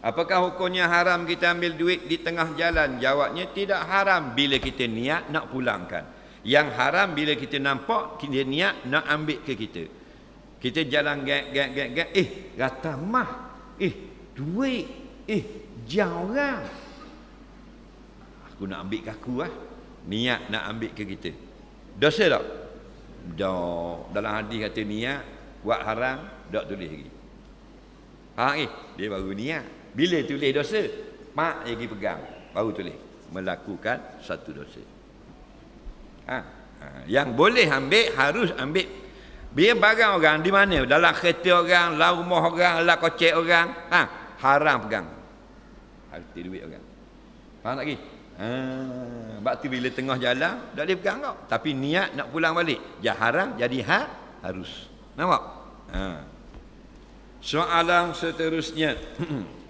Apakah hukumnya haram kita ambil duit di tengah jalan? Jawabnya tidak haram bila kita niat nak pulangkan. Yang haram bila kita nampak kita niat nak ambil ke kita. Kita jalan gag gag gag gag eh rata mah. Eh duit eh jauh lah. Aku nak ambil ke aku lah. Niat nak ambil ke kita. Dosa tak? Dah. Dalam hadis kata niat. Buat haram. Tak tulis lagi. Ha, eh. Dia baru niat. Bila tulis dosa, mak lagi pegang. Baru tulis. Melakukan satu dosa. Ha. ha. Yang boleh ambil, harus ambil. Biar barang orang di mana? Dalam kereta orang, dalam rumah orang, dalam kocek orang. Ha. Haram pegang. Harta duit orang. Faham tak lagi? Ah, ha, Sebab bila tengah jalan, tak boleh pegang kau. Tapi niat nak pulang balik. Ya haram, jadi ha, harus. Nampak? Ha. Soalan seterusnya.